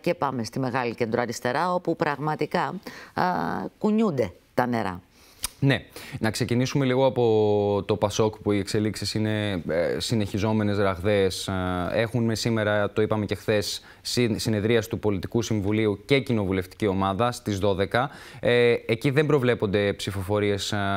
Και πάμε στη Μεγάλη Κεντροαριστερά όπου πραγματικά α, κουνιούνται τα νερά. Ναι. Να ξεκινήσουμε λίγο από το Πασόκ που οι εξελίξεις είναι ε, συνεχιζόμενες, ραγδαίες. Ε, Έχουμε σήμερα, το είπαμε και χθες, συνεδρία του Πολιτικού Συμβουλίου και Κοινοβουλευτική Ομάδα στις 12. Ε, εκεί δεν προβλέπονται ψηφοφορίες,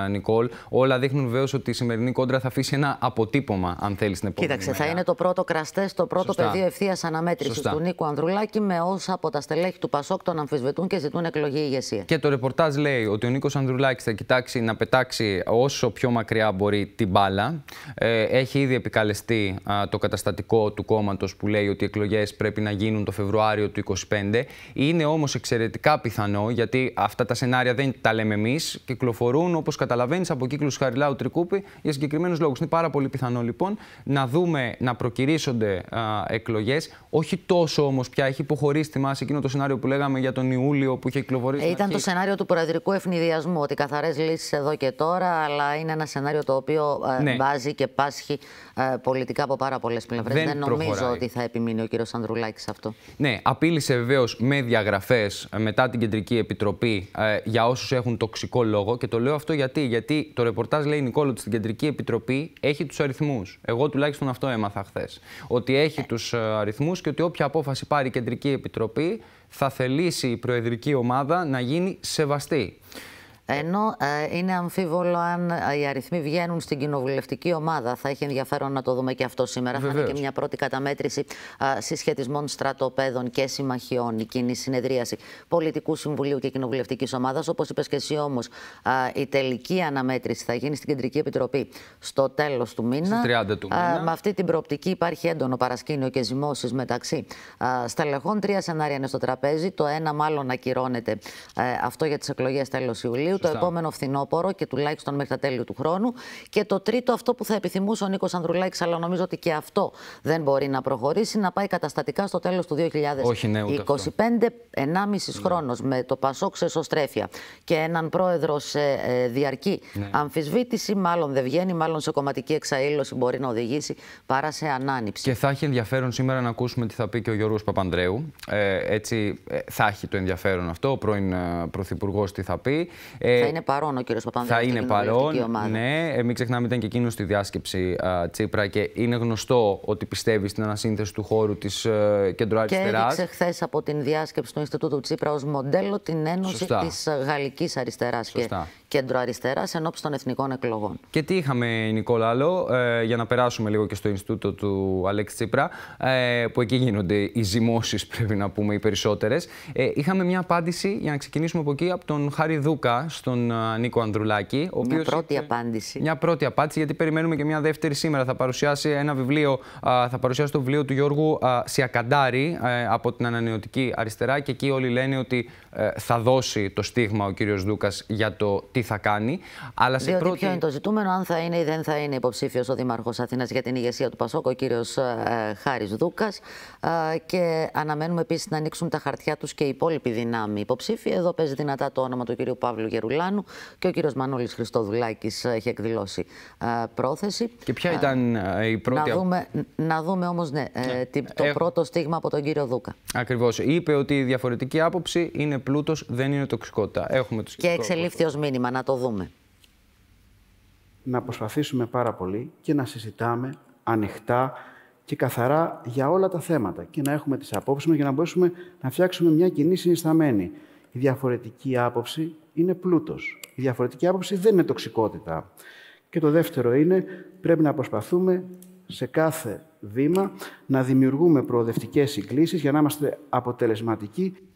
Νικόλ. Όλα δείχνουν βεβαίως ότι η σημερινή κόντρα θα αφήσει ένα αποτύπωμα, αν θέλεις, στην επόμενη. Κοίταξε, θα είναι το πρώτο κραστές, το πρώτο Σωστά. πεδίο ευθείας αναμέτρησης του Νίκου Ανδρουλάκη με όσα από τα στελέχη του Πασόκ τον αμφισβητούν και ζητούν εκλογή ηγεσία. Και το ρεπορτάζ λέει ότι ο Νίκος Ανδρουλάκης θα κοιτάξει να πετάξει όσο πιο μακριά μπορεί την μπάλα. Ε, έχει ήδη επικαλεστεί το καταστατικό του κόμματος που λέει ότι οι εκλογές πρέπει να γίνουν το Φεβρουάριο του 2025. Είναι όμως εξαιρετικά πιθανό, γιατί αυτά τα σενάρια δεν τα λέμε εμείς, κυκλοφορούν όπως καταλαβαίνεις από κύκλους Χαριλάου Τρικούπη για συγκεκριμένους λόγους. Είναι πάρα πολύ πιθανό λοιπόν να δούμε να προκυρήσονται εκλογές, όχι τόσο όμως πια. Έχει υποχωρήσει, εκείνο το σενάριο που λέγαμε για τον Ιούλιο που είχε κυκλοφορήσει. Ε, ήταν το σενάριο του προεδρικού ευνηδιασμού, ότι καθαρές λύσεις εδώ και τώρα, αλλά είναι ένα σενάριο το οποίο ε, ναι. βάζει και πάσχει ε, πολιτικά από πάρα πολλές πλευρές. Δεν, νομίζω ότι θα επιμείνει ο κύριος Ανδρουλάκης σε αυτό. Ναι, απείλησε βεβαίως με διαγραφές μετά την Κεντρική Επιτροπή ε, για όσους έχουν τοξικό λόγο. Και το λέω αυτό γιατί, γιατί το ρεπορτάζ λέει Νικόλο ότι στην Κεντρική Επιτροπή έχει τους αριθμούς. Εγώ τουλάχιστον αυτό έμαθα χθες. Ότι έχει του αριθμούς και ότι όποια απόφαση πάρει η Κεντρική Επιτροπή θα θελήσει η Προεδρική Ομάδα να γίνει σεβαστή. Ενώ ε, είναι αμφίβολο αν ε, οι αριθμοί βγαίνουν στην κοινοβουλευτική ομάδα. Θα έχει ενδιαφέρον να το δούμε και αυτό σήμερα. Βεβαίως. Θα είναι και μια πρώτη καταμέτρηση συσχετισμών στρατοπέδων και συμμαχιών. Η κοινή συνεδρίαση Πολιτικού Συμβουλίου και Κοινοβουλευτικής Ομάδας. Όπως είπες και εσύ όμως, η τελική αναμέτρηση θα γίνει στην Κεντρική Επιτροπή στο τέλος του μήνα. 30 του μήνα. με αυτή την προοπτική υπάρχει έντονο παρασκήνιο και ζυμώσεις μεταξύ α, στελεχών. Τρία σενάρια είναι στο τραπέζι. Το ένα μάλλον ακυρώνεται ε, αυτό για τις εκλογές τέλος Ιουλίου το επόμενο φθινόπωρο και τουλάχιστον μέχρι τα τέλη του χρόνου. Και το τρίτο, αυτό που θα επιθυμούσε ο Νίκος Ανδρουλάκης, αλλά νομίζω ότι και αυτό δεν μπορεί να προχωρήσει, να πάει καταστατικά στο τέλος του 2025. Όχι, ναι, ούτε 25, 1,5 χρόνος με το Πασόκ σε και έναν πρόεδρο σε ε, διαρκή ναι. αμφισβήτηση, μάλλον δεν βγαίνει, μάλλον σε κομματική εξαήλωση μπορεί να οδηγήσει παρά σε ανάνυψη. Και θα έχει ενδιαφέρον σήμερα να ακούσουμε τι θα πει και ο Γιώργος Παπανδρέου. Ε, έτσι ε, θα έχει το ενδιαφέρον αυτό, ο πρώην Πρωθυπουργός τι θα πει. Ε, θα είναι παρόν ο κύριος Παπανδρέου. Θα είναι παρόν. Ομάδα. Ναι, ε, μην ξεχνάμε, ήταν και εκείνος στη διάσκεψη Τσίπρα και είναι γνωστό ότι πιστεύει στην ανασύνθεση του χώρου της ε, κεντροαριστεράς. Και έδειξε χθες από την διάσκεψη του Ινστιτούτου Τσίπρα ως μοντέλο την ένωση της ε, γαλλικής αριστεράς κέντρο αριστεράς εν ώψη των εθνικών εκλογών. Και τι είχαμε, Νικόλα, άλλο, ε, για να περάσουμε λίγο και στο Ινστιτούτο του Αλέξη Τσίπρα, ε, που εκεί γίνονται οι ζυμώσεις, πρέπει να πούμε, οι περισσότερες. Ε, είχαμε μια απάντηση, για να ξεκινήσουμε από εκεί, από τον Χάρη Δούκα, στον ε, Νίκο Ανδρουλάκη. Ο μια πρώτη απάντηση. Μια πρώτη απάντηση, γιατί περιμένουμε και μια δεύτερη σήμερα. Θα παρουσιάσει ένα βιβλίο, θα παρουσιάσει το βιβλίο του Γιώργου Σιακαντάρη από την Ανανεωτική Αριστερά. Και εκεί όλοι λένε ότι θα δώσει το στίγμα ο κύριος Δούκας για το τι τι θα κάνει. Αλλά σε Διότι Ποιο είναι το ζητούμενο, αν θα είναι ή δεν θα είναι υποψήφιος ο Δήμαρχος Αθήνας για την ηγεσία του Πασόκ, ο κύριος ε, Χάρης Δούκας. Ε, και αναμένουμε επίσης να ανοίξουν τα χαρτιά τους και οι υπόλοιποι δυνάμοι υποψήφοι. Εδώ παίζει δυνατά το όνομα του κύριου Παύλου Γερουλάνου και ο κύριος Μανώλης Χριστοδουλάκης ε, έχει εκδηλώσει ε, πρόθεση. Και ποια ήταν η πρώτη. Να δούμε, να δούμε όμως ναι, ναι. το πρώτο στίγμα από τον κύριο Δούκα. Ακριβώς. Είπε ότι η διαφορετική άποψη είναι πλούτος, δεν είναι τοξικότητα. Έχουμε και εξελίφθη ως μήνυμα να το δούμε. Να προσπαθήσουμε πάρα πολύ και να συζητάμε ανοιχτά και καθαρά για όλα τα θέματα και να έχουμε τις απόψεις μας για να μπορέσουμε να φτιάξουμε μια κοινή συνισταμένη. Η διαφορετική άποψη είναι πλούτος. Η διαφορετική άποψη δεν είναι τοξικότητα. Και το δεύτερο είναι πρέπει να προσπαθούμε σε κάθε βήμα να δημιουργούμε προοδευτικές συγκλήσεις για να είμαστε αποτελεσματικοί